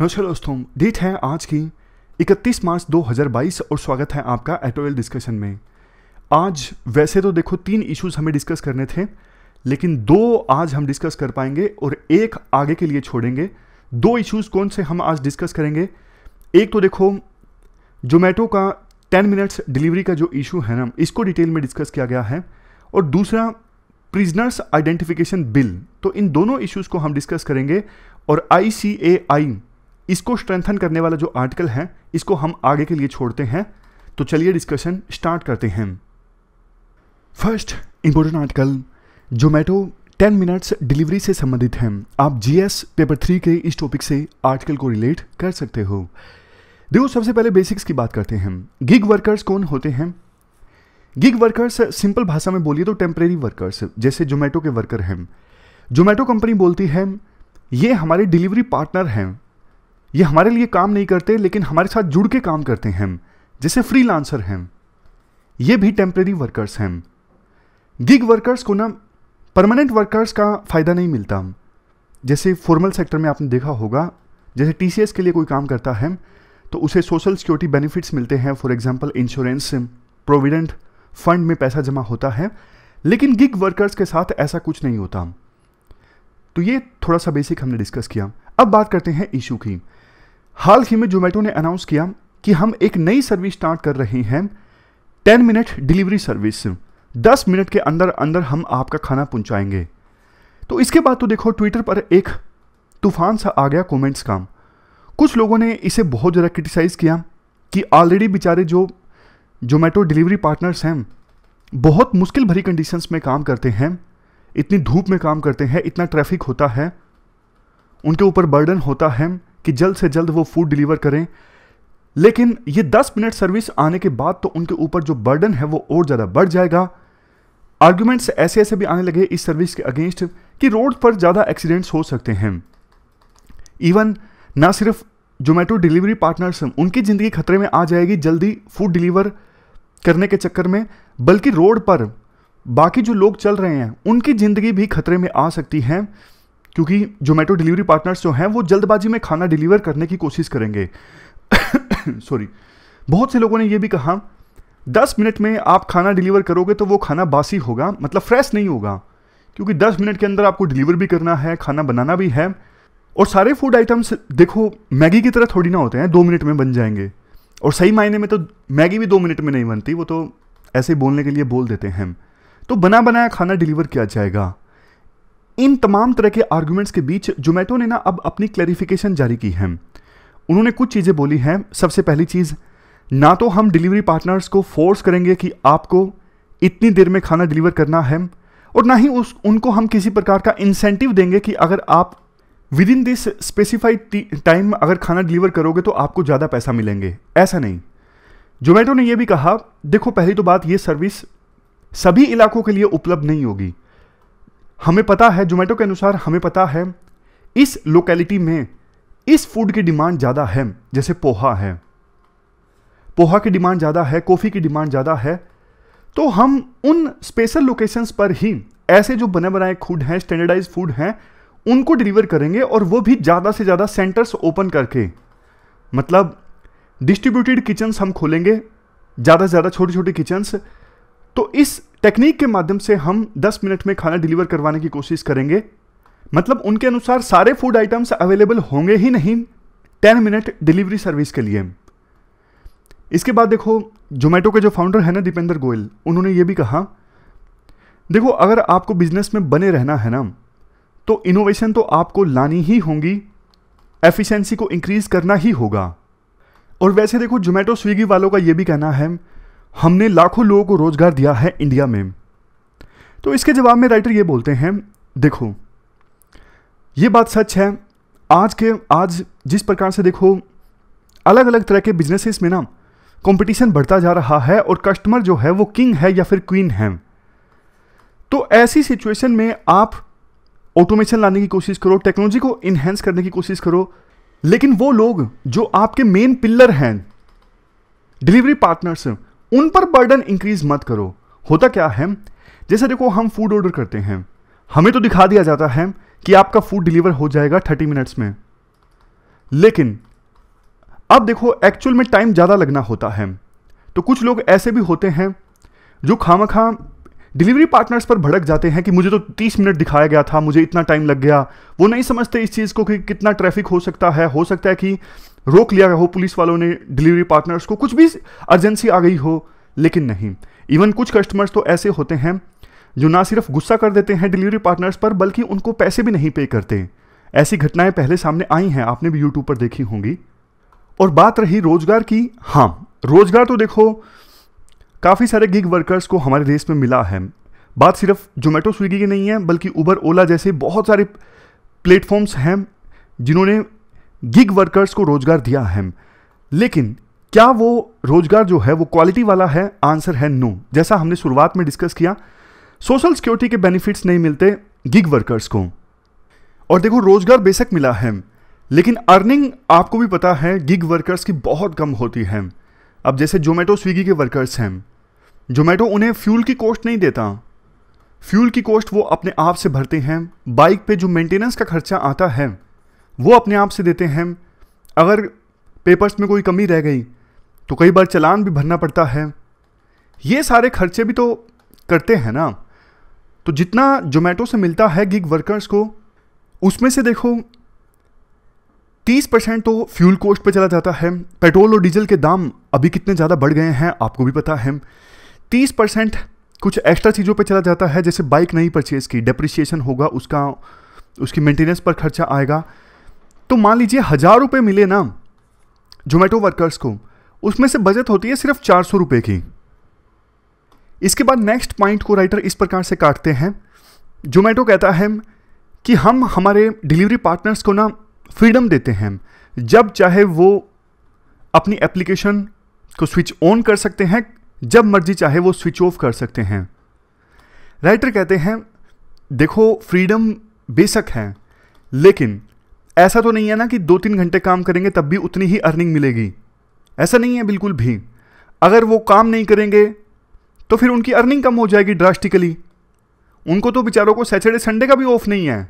नमस्कार दोस्तों डेट है आज की 31 मार्च 2022 और स्वागत है आपका एटोवेल डिस्कशन में आज वैसे तो देखो तीन इश्यूज हमें डिस्कस करने थे लेकिन दो आज हम डिस्कस कर पाएंगे और एक आगे के लिए छोड़ेंगे दो इश्यूज कौन से हम आज डिस्कस करेंगे एक तो देखो जोमेटो का 10 मिनट्स डिलीवरी का जो इशू है ना इसको डिटेल में डिस्कस किया गया है और दूसरा प्रिजनर्स आइडेंटिफिकेशन बिल तो इन दोनों इश्यूज को हम डिस्कस करेंगे और आई इसको स्ट्रेंथन करने वाला जो आर्टिकल है इसको हम आगे के लिए छोड़ते हैं तो चलिए डिस्कशन स्टार्ट करते हैं first important article Zomato 10 minutes delivery से संबंधित हैं आप जीएस पेपर थ्री के इस टॉपिक से आर्टिकल को रिलेट कर सकते हो देखो सबसे पहले बेसिक्स की बात करते हैं गिग वर्कर्स कौन होते हैं गिग वर्कर्स सिंपल भाषा में बोलिए तो टेम्परेरी वर्कर्स जैसे जोमेटो के वर्कर हैं जोमेटो कंपनी बोलती है ये हमारे डिलीवरी पार्टनर हैं ये हमारे लिए काम नहीं करते लेकिन हमारे साथ जुड़ के काम करते हैं जैसे फ्री लांसर हैं ये भी टेम्प्रेरी वर्कर्स हैं गिग वर्कर्स को ना परमानेंट वर्कर्स का फ़ायदा नहीं मिलता जैसे फॉर्मल सेक्टर में आपने देखा होगा जैसे टी के लिए कोई काम करता है तो उसे सोशल सिक्योरिटी बेनिफिट्स मिलते हैं for example insurance provident fund में पैसा जमा होता है लेकिन गिग वर्कर्स के साथ ऐसा कुछ नहीं होता तो ये थोड़ा सा बेसिक हमने डिस्कस किया अब बात करते हैं इशू की हाल ही में जोमेटो ने अनाउंस किया कि हम एक नई सर्विस स्टार्ट कर रहे हैं टेन मिनट डिलीवरी सर्विस दस मिनट के अंदर अंदर हम आपका खाना पहुंचाएंगे तो इसके बाद तो देखो ट्विटर पर एक तूफान सा आ गया कमेंट्स का कुछ लोगों ने इसे बहुत ज़्यादा क्रिटिसाइज़ किया कि ऑलरेडी बेचारे जो जोमेटो डिलीवरी पार्टनर्स हैं बहुत मुश्किल भरी कंडीशंस में काम करते हैं इतनी धूप में काम करते हैं इतना ट्रैफिक होता है उनके ऊपर बर्डन होता है कि जल्द से जल्द वो फूड डिलीवर करें लेकिन ये 10 मिनट सर्विस आने के बाद तो उनके ऊपर जो बर्डन है वो और ज़्यादा बढ़ जाएगा आर्ग्यूमेंट्स ऐसे ऐसे भी आने लगे इस सर्विस के अगेंस्ट कि रोड पर ज़्यादा एक्सीडेंट्स हो सकते हैं इवन ना सिर्फ जोमेटो डिलीवरी पार्टनर्स हैं उनकी ज़िंदगी खतरे में आ जाएगी जल्दी फूड डिलीवर करने के चक्कर में बल्कि रोड पर बाकी जो लोग चल रहे हैं उनकी ज़िंदगी भी खतरे में आ सकती है क्योंकि जोमेटो डिलीवरी पार्टनर्स जो हैं वो जल्दबाजी में खाना डिलीवर करने की कोशिश करेंगे सॉरी बहुत से लोगों ने ये भी कहा दस मिनट में आप खाना डिलीवर करोगे तो वो खाना बासी होगा मतलब फ्रेश नहीं होगा क्योंकि दस मिनट के अंदर आपको डिलीवर भी करना है खाना बनाना भी है और सारे फूड आइटम्स देखो मैगी की तरह थोड़ी ना होते हैं दो मिनट में बन जाएंगे और सही मायने में तो मैगी भी दो मिनट में नहीं बनती वो तो ऐसे ही बोलने के लिए बोल देते हैं तो बना बनाया खाना डिलीवर किया जाएगा इन तमाम तरह के आर्ग्यूमेंट्स के बीच जोमेटो ने ना अब अपनी क्लैरिफिकेशन जारी की है उन्होंने कुछ चीज़ें बोली हैं सबसे पहली चीज़ ना तो हम डिलीवरी पार्टनर्स को फोर्स करेंगे कि आपको इतनी देर में खाना डिलीवर करना है और ना ही उस उनको हम किसी प्रकार का इंसेंटिव देंगे कि अगर आप within this specified time अगर खाना डिलीवर करोगे तो आपको ज़्यादा पैसा मिलेंगे ऐसा नहीं जोमेटो ने यह भी कहा देखो पहली तो बात ये सर्विस सभी इलाकों के लिए उपलब्ध नहीं होगी हमें पता है जोमेटो के अनुसार हमें पता है इस लोकेलिटी में इस फूड की डिमांड ज़्यादा है जैसे पोहा है पोहा की डिमांड ज़्यादा है कॉफ़ी की डिमांड ज़्यादा है तो हम उन स्पेशल लोकेशंस पर ही ऐसे जो बने बनाए फूड हैं स्टैंडर्डाइज फूड हैं उनको डिलीवर करेंगे और वो भी ज़्यादा से ज़्यादा सेंटर्स ओपन करके मतलब डिस्ट्रीब्यूटेड किचन्स हम खोलेंगे ज़्यादा से ज़्यादा छोटे छोटे किचन्स तो इस टेक्निक के माध्यम से हम 10 मिनट में खाना डिलीवर करवाने की कोशिश करेंगे मतलब उनके अनुसार सारे फूड आइटम्स अवेलेबल होंगे ही नहीं 10 मिनट डिलीवरी सर्विस के लिए इसके बाद देखो जोमेटो के जो फाउंडर है ना दीपेंद्र गोयल उन्होंने ये भी कहा देखो अगर आपको बिजनेस में बने रहना है ना तो इनोवेशन तो आपको लानी ही होगी एफिशिएंसी को इंक्रीज करना ही होगा और वैसे देखो जोमेटो स्विगी वालों का ये भी कहना है हमने लाखों लोगों को रोज़गार दिया है इंडिया में तो इसके जवाब में राइटर ये बोलते हैं देखो ये बात सच है आज के आज जिस प्रकार से देखो अलग अलग तरह के बिजनेसेस में ना कंपटीशन बढ़ता जा रहा है और कस्टमर जो है वो किंग है या फिर क्वीन है तो ऐसी सिचुएशन में आप ऑटोमेशन लाने की कोशिश करो टेक्नोलॉजी को इन्हेंस करने की कोशिश करो लेकिन वो लोग जो आपके मेन पिल्लर हैं डिलीवरी पार्टनर्स उन पर बर्डन इंक्रीज मत करो होता क्या है जैसे देखो हम फूड ऑर्डर करते हैं हमें तो दिखा दिया जाता है कि आपका फूड डिलीवर हो जाएगा थर्टी मिनट्स में लेकिन अब देखो एक्चुअल में टाइम ज़्यादा लगना होता है तो कुछ लोग ऐसे भी होते हैं जो खामा खा डिलीवरी पार्टनर्स पर भड़क जाते हैं कि मुझे तो 30 मिनट दिखाया गया था मुझे इतना टाइम लग गया वो नहीं समझते इस चीज़ को कि कितना ट्रैफिक हो सकता है हो सकता है कि रोक लिया हो पुलिस वालों ने डिलीवरी पार्टनर्स को कुछ भी अर्जेंसी आ गई हो लेकिन नहीं इवन कुछ कस्टमर्स तो ऐसे होते हैं जो ना सिर्फ गुस्सा कर देते हैं डिलीवरी पार्टनर्स पर बल्कि उनको पैसे भी नहीं पे करते ऐसी घटनाएं पहले सामने आई हैं आपने भी यूट्यूब पर देखी होंगी और बात रही रोजगार की हाँ रोजगार तो देखो काफ़ी सारे गिग वर्कर्स को हमारे देश में मिला है बात सिर्फ जोमेटो स्विगी की नहीं है बल्कि उबर ओला जैसे बहुत सारे प्लेटफॉर्म्स हैं जिन्होंने गिग वर्कर्स को रोजगार दिया है लेकिन क्या वो रोजगार जो है वो क्वालिटी वाला है आंसर है नो जैसा हमने शुरुआत में डिस्कस किया सोशल सिक्योरिटी के बेनिफिट्स नहीं मिलते गिग वर्कर्स को और देखो रोजगार बेशक मिला है लेकिन अर्निंग आपको भी पता है गिग वर्कर्स की बहुत कम होती है अब जैसे जोमेटो स्विगी के वर्कर्स हैं जोमेटो उन्हें फ्यूल की कॉस्ट नहीं देता फ्यूल की कॉस्ट वो अपने आप से भरते हैं बाइक पे जो मेंटेनेंस का खर्चा आता है वो अपने आप से देते हैं अगर पेपर्स में कोई कमी रह गई तो कई बार चलान भी भरना पड़ता है ये सारे खर्चे भी तो करते हैं ना तो जितना जोमेटो से मिलता है गिग वर्कर्स को उसमें से देखो तीस परसेंट तो फ्यूल कॉस्ट पे चला जाता है पेट्रोल और डीजल के दाम अभी कितने ज़्यादा बढ़ गए हैं आपको भी पता है तीस परसेंट कुछ एक्स्ट्रा चीज़ों पे चला जाता है जैसे बाइक नहीं परचेज़ की डेप्रिसिएशन होगा उसका उसकी मेंटेनेंस पर खर्चा आएगा तो मान लीजिए हज़ार रुपये मिले ना जोमेटो वर्कर्स को उसमें से बजट होती है सिर्फ चार सौ रुपये की इसके बाद नेक्स्ट पॉइंट को राइटर इस प्रकार से काटते हैं जोमेटो कहता है कि हम हमारे डिलीवरी पार्टनर्स को ना फ्रीडम देते हैं जब चाहे वो अपनी एप्लीकेशन को स्विच ऑन कर सकते हैं जब मर्जी चाहे वो स्विच ऑफ कर सकते हैं राइटर कहते हैं देखो फ्रीडम बेशक है लेकिन ऐसा तो नहीं है ना कि दो तीन घंटे काम करेंगे तब भी उतनी ही अर्निंग मिलेगी ऐसा नहीं है बिल्कुल भी अगर वो काम नहीं करेंगे तो फिर उनकी अर्निंग कम हो जाएगी ड्रास्टिकली उनको तो बेचारों को सैटरडे संडे का भी ऑफ नहीं है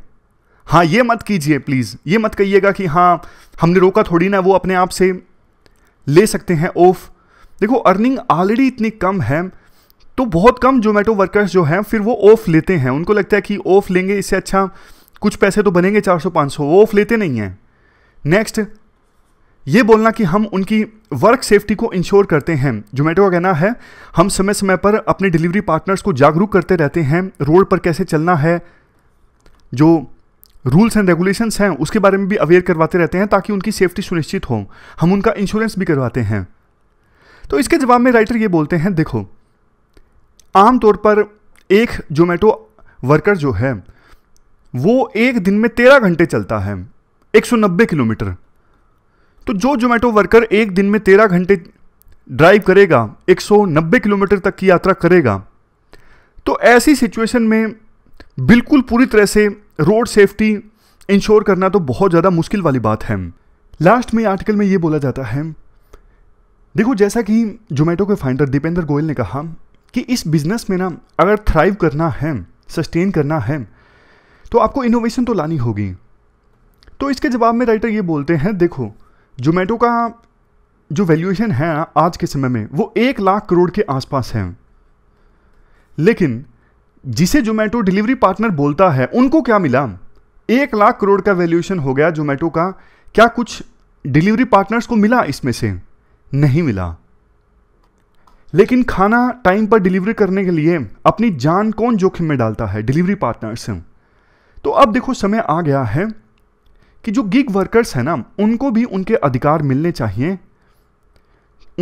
हाँ ये मत कीजिए प्लीज़ ये मत कहिएगा कि हाँ हमने रोका थोड़ी ना वो अपने आप से ले सकते हैं ऑफ देखो अर्निंग ऑलरेडी इतनी कम है तो बहुत कम जोमेटो वर्कर्स जो हैं फिर वो ऑफ लेते हैं उनको लगता है कि ऑफ लेंगे इससे अच्छा कुछ पैसे तो बनेंगे चार सौ पाँच सौ वो ऑफ लेते नहीं हैं नेक्स्ट ये बोलना कि हम उनकी वर्क सेफ्टी को इंश्योर करते हैं जोमेटो का कहना है हम समय समय पर अपने डिलीवरी पार्टनर्स को जागरूक करते रहते हैं रोड पर कैसे चलना है जो रूल्स एंड रेगुलेशंस हैं उसके बारे में भी अवेयर करवाते रहते हैं ताकि उनकी सेफ्टी सुनिश्चित हो हम उनका इंश्योरेंस भी करवाते हैं तो इसके जवाब में राइटर ये बोलते हैं देखो आमतौर पर एक जोमेटो वर्कर जो है वो एक दिन में तेरह घंटे चलता है एक सौ नब्बे किलोमीटर तो जो जोमेटो वर्कर एक दिन में तेरह घंटे ड्राइव करेगा एक सौ नब्बे किलोमीटर तक की यात्रा करेगा तो ऐसी सिचुएशन में बिल्कुल पूरी तरह से रोड सेफ्टी इंश्योर करना तो बहुत ज़्यादा मुश्किल वाली बात है लास्ट में आर्टिकल में ये बोला जाता है देखो जैसा कि जोमेटो के फाइंडर दीपेंद्र गोयल ने कहा कि इस बिज़नेस में ना अगर थ्राइव करना है सस्टेन करना है तो आपको इनोवेशन तो लानी होगी तो इसके जवाब में राइटर ये बोलते हैं देखो जोमेटो का जो वैल्यूएशन है आज के समय में वो एक लाख करोड़ के आसपास है लेकिन जिसे जोमेटो डिलीवरी पार्टनर बोलता है उनको क्या मिला एक लाख करोड़ का वैल्यूएशन हो गया जोमेटो का क्या कुछ डिलीवरी पार्टनर्स को मिला इसमें से नहीं मिला लेकिन खाना टाइम पर डिलीवरी करने के लिए अपनी जान कौन जोखिम में डालता है डिलीवरी पार्टनर्स तो अब देखो समय आ गया है कि जो गिग वर्कर्स हैं ना उनको भी उनके अधिकार मिलने चाहिए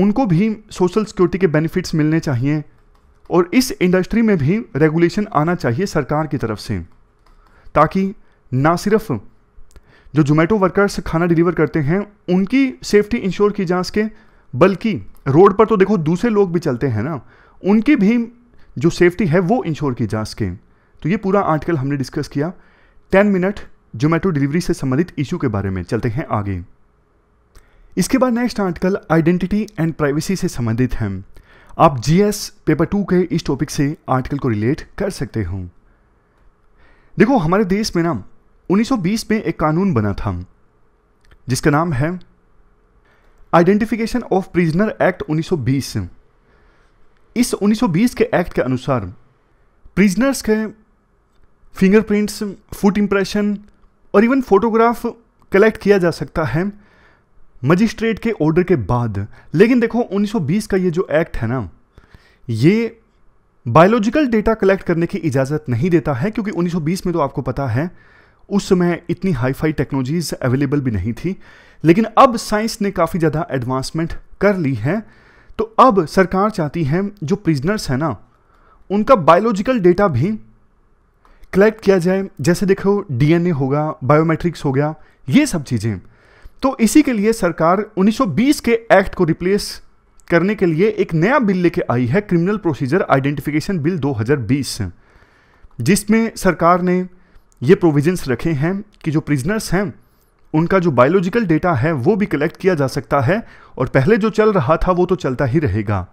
उनको भी सोशल सिक्योरिटी के बेनिफिट्स मिलने चाहिए और इस इंडस्ट्री में भी रेगुलेशन आना चाहिए सरकार की तरफ से ताकि ना सिर्फ जो जोमेटो वर्कर्स खाना डिलीवर करते हैं उनकी सेफ्टी इंश्योर की जा सके बल्कि रोड पर तो देखो दूसरे लोग भी चलते हैं ना उनकी भी जो सेफ्टी है वो इंश्योर की जा सके तो ये पूरा आर्टिकल हमने डिस्कस किया टेन मिनट जोमेटो डिलीवरी से संबंधित इशू के बारे में चलते हैं आगे इसके बाद next article identity and privacy से संबंधित हैं आप जीएस पेपर टू के इस टॉपिक से आर्टिकल को रिलेट कर सकते हो देखो हमारे देश में ना 1920 में एक कानून बना था जिसका नाम है आइडेंटिफिकेशन ऑफ प्रिजनर एक्ट 1920 इस 1920 के एक्ट के अनुसार प्रिजनर्स के फिंगरप्रिंट्स फुट इम्प्रेशन और इवन फोटोग्राफ कलेक्ट किया जा सकता है मजिस्ट्रेट के ऑर्डर के बाद लेकिन देखो 1920 का ये जो एक्ट है ना ये बायोलॉजिकल डेटा कलेक्ट करने की इजाज़त नहीं देता है क्योंकि 1920 में तो आपको पता है उस समय इतनी हाईफाई टेक्नोलॉजीज अवेलेबल भी नहीं थी लेकिन अब साइंस ने काफ़ी ज़्यादा एडवांसमेंट कर ली है तो अब सरकार चाहती है जो प्रिजनर्स हैं ना उनका बायोलॉजिकल डेटा भी कलेक्ट किया जाए जैसे देखो डीएनए होगा बायोमेट्रिक्स हो गया ये सब चीज़ें तो इसी के लिए सरकार 1920 के एक्ट को रिप्लेस करने के लिए एक नया बिल लेके आई है क्रिमिनल प्रोसीजर आइडेंटिफिकेशन बिल 2020 जिसमें सरकार ने ये प्रोविजंस रखे हैं कि जो प्रिजनर्स हैं उनका जो बायोलॉजिकल डेटा है वो भी कलेक्ट किया जा सकता है और पहले जो चल रहा था वो तो चलता ही रहेगा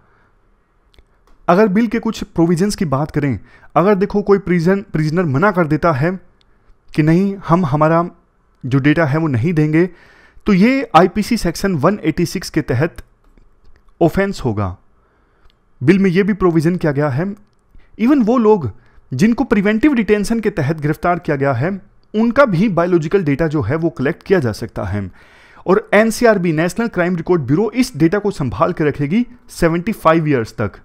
अगर बिल के कुछ प्रोविजंस की बात करें अगर देखो कोई प्रिजन प्रिजनर मना कर देता है कि नहीं हम हमारा जो डेटा है वो नहीं देंगे तो ये आईपीसी सेक्शन 186 के तहत ऑफेंस होगा बिल में ये भी प्रोविज़न किया गया है इवन वो लोग जिनको प्रिवेंटिव डिटेंशन के तहत गिरफ्तार किया गया है उनका भी बायोलॉजिकल डेटा जो है वो कलेक्ट किया जा सकता है और NCRB national crime record bureau इस डेटा को संभाल के रखेगी 75 ईयर्स तक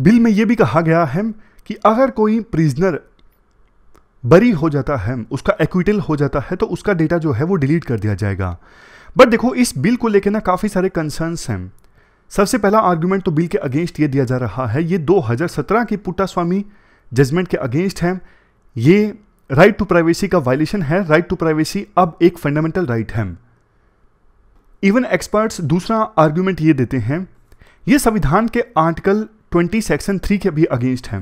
बिल में यह भी कहा गया है कि अगर कोई प्रिजनर बरी हो जाता है उसका एक्विटल हो जाता है तो उसका डेटा जो है वो डिलीट कर दिया जाएगा बट देखो इस बिल को लेकर ना काफ़ी सारे कंसर्न्स हैं सबसे पहला आर्ग्यूमेंट तो बिल के अगेंस्ट ये दिया जा रहा है ये 2017 की पुट्टास्वामी जजमेंट के अगेंस्ट है ये राइट टू प्राइवेसी का वायलेशन है राइट टू प्राइवेसी अब एक फंडामेंटल राइट है इवन एक्सपर्ट्स दूसरा आर्ग्यूमेंट ये देते हैं ये संविधान के आर्टिकल ट्वेंटी सेक्शन थ्री के भी अगेंस्ट हैं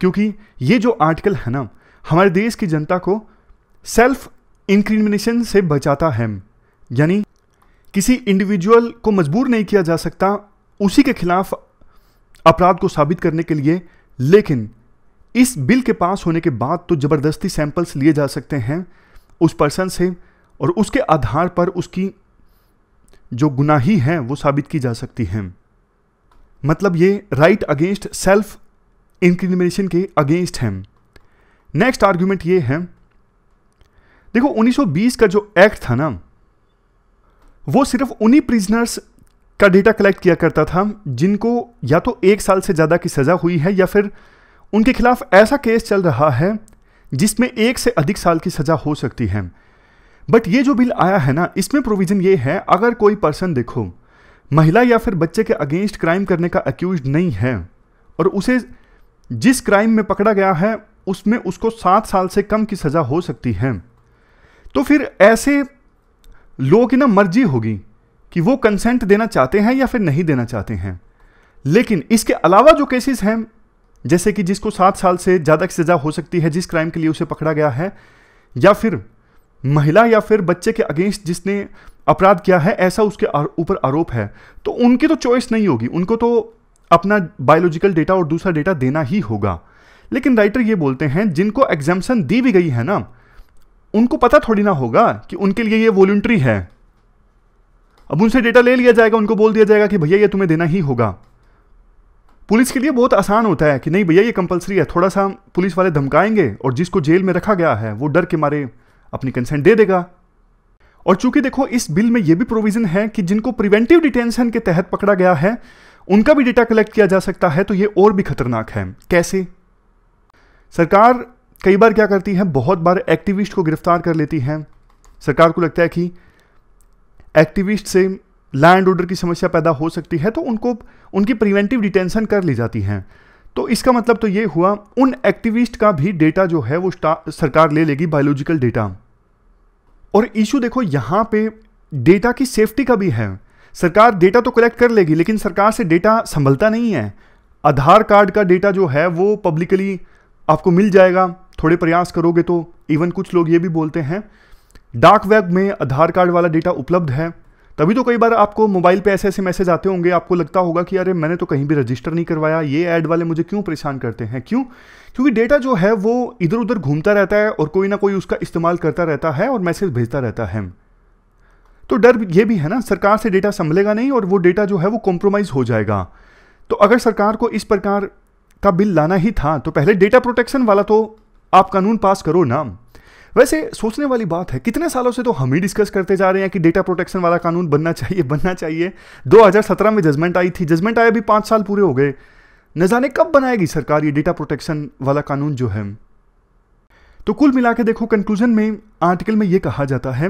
क्योंकि ये जो आर्टिकल है ना हमारे देश की जनता को सेल्फ इंक्रिमिनेशन से बचाता है यानी किसी इंडिविजुअल को मजबूर नहीं किया जा सकता उसी के खिलाफ अपराध को साबित करने के लिए लेकिन इस बिल के पास होने के बाद तो ज़बरदस्ती सैंपल्स लिए जा सकते हैं उस पर्सन से और उसके आधार पर उसकी जो गुनाही है वो साबित की जा सकती हैं मतलब ये राइट अगेंस्ट सेल्फ इंक्रीमिनेशन के अगेंस्ट हैं नेक्स्ट आर्ग्यूमेंट ये है देखो 1920 का जो एक्ट था ना वो सिर्फ उन्हीं प्रिजनर्स का डेटा कलेक्ट किया करता था जिनको या तो एक साल से ज़्यादा की सज़ा हुई है या फिर उनके खिलाफ ऐसा केस चल रहा है जिसमें एक से अधिक साल की सज़ा हो सकती है बट ये जो बिल आया है ना इसमें प्रोविज़न ये है अगर कोई पर्सन देखो महिला या फिर बच्चे के अगेंस्ट क्राइम करने का अक्यूज नहीं है और उसे जिस क्राइम में पकड़ा गया है उसमें उसको सात साल से कम की सज़ा हो सकती है तो फिर ऐसे लोगों की ना मर्जी होगी कि वो कंसेंट देना चाहते हैं या फिर नहीं देना चाहते हैं लेकिन इसके अलावा जो केसेस हैं जैसे कि जिसको सात साल से ज़्यादा की सज़ा हो सकती है जिस क्राइम के लिए उसे पकड़ा गया है या फिर महिला या फिर बच्चे के अगेंस्ट जिसने अपराध किया है ऐसा उसके ऊपर आरोप है तो उनकी तो चॉइस नहीं होगी उनको तो अपना बायोलॉजिकल डेटा और दूसरा डेटा देना ही होगा लेकिन राइटर ये बोलते हैं जिनको एग्जाम्सन दी भी गई है ना उनको पता थोड़ी ना होगा कि उनके लिए ये वॉल्ट्री है अब उनसे डेटा ले लिया जाएगा उनको बोल दिया जाएगा कि भैया ये तुम्हें देना ही होगा पुलिस के लिए बहुत आसान होता है कि नहीं भैया ये कंपलसरी है थोड़ा सा पुलिस वाले धमकाएंगे और जिसको जेल में रखा गया है वो डर के मारे अपनी कंसेंट दे देगा और चूंकि देखो इस बिल में यह भी प्रोविजन है कि जिनको प्रिवेंटिव डिटेंशन के तहत पकड़ा गया है उनका भी डेटा कलेक्ट किया जा सकता है तो यह और भी खतरनाक है कैसे सरकार कई बार क्या करती है बहुत बार एक्टिविस्ट को गिरफ्तार कर लेती है सरकार को लगता है कि एक्टिविस्ट से लैंड ऑर्डर की समस्या पैदा हो सकती है तो उनको उनकी प्रिवेंटिव डिटेंशन कर ली जाती है तो इसका मतलब तो ये हुआ उन एक्टिविस्ट का भी डेटा जो है वो सरकार ले लेगी बायोलॉजिकल डेटा और इशू देखो यहाँ पे डेटा की सेफ्टी का भी है सरकार डेटा तो कलेक्ट कर लेगी लेकिन सरकार से डेटा संभलता नहीं है आधार कार्ड का डेटा जो है वो पब्लिकली आपको मिल जाएगा थोड़े प्रयास करोगे तो इवन कुछ लोग ये भी बोलते हैं डार्क वेब में आधार कार्ड वाला डेटा उपलब्ध है तभी तो कई बार आपको मोबाइल पे ऐसे ऐसे मैसेज आते होंगे आपको लगता होगा कि अरे मैंने तो कहीं भी रजिस्टर नहीं करवाया ये ऐड वाले मुझे क्यों परेशान करते हैं क्यों क्योंकि डेटा जो है वो इधर उधर घूमता रहता है और कोई ना कोई उसका इस्तेमाल करता रहता है और मैसेज भेजता रहता है तो डर ये भी है ना सरकार से डेटा संभलेगा नहीं और वो डेटा जो है वो कॉम्प्रोमाइज़ हो जाएगा तो अगर सरकार को इस प्रकार का बिल लाना ही था तो पहले डेटा प्रोटेक्शन वाला तो आप कानून पास करो ना वैसे सोचने वाली बात है कितने सालों से तो हम ही डिस्कस करते जा रहे हैं कि डेटा प्रोटेक्शन वाला कानून बनना चाहिए बनना चाहिए 2017 में जजमेंट आई थी जजमेंट आए अभी पाँच साल पूरे हो गए न जाने कब बनाएगी सरकार ये डेटा प्रोटेक्शन वाला कानून जो है तो कुल मिला के देखो कंक्लूजन में आर्टिकल में ये कहा जाता है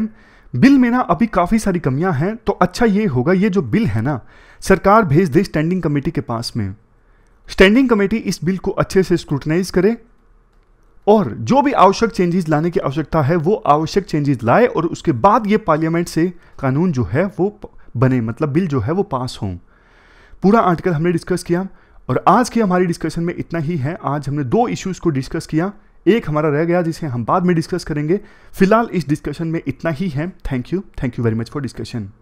बिल में ना अभी काफ़ी सारी कमियां हैं तो अच्छा ये होगा ये जो बिल है ना सरकार भेज दे स्टैंडिंग कमेटी के पास में स्टैंडिंग कमेटी इस बिल को अच्छे से स्क्रूटनाइज करे और जो भी आवश्यक चेंजेस लाने की आवश्यकता है वो आवश्यक चेंजेस लाए और उसके बाद ये पार्लियामेंट से कानून जो है वो बने मतलब बिल जो है वो पास हों पूरा आर्टिकल हमने डिस्कस किया और आज की हमारी डिस्कशन में इतना ही है आज हमने दो इश्यूज़ को डिस्कस किया एक हमारा रह गया जिसे हम बाद में डिस्कस करेंगे फिलहाल इस डिस्कशन में इतना ही है thank you thank you very much for discussion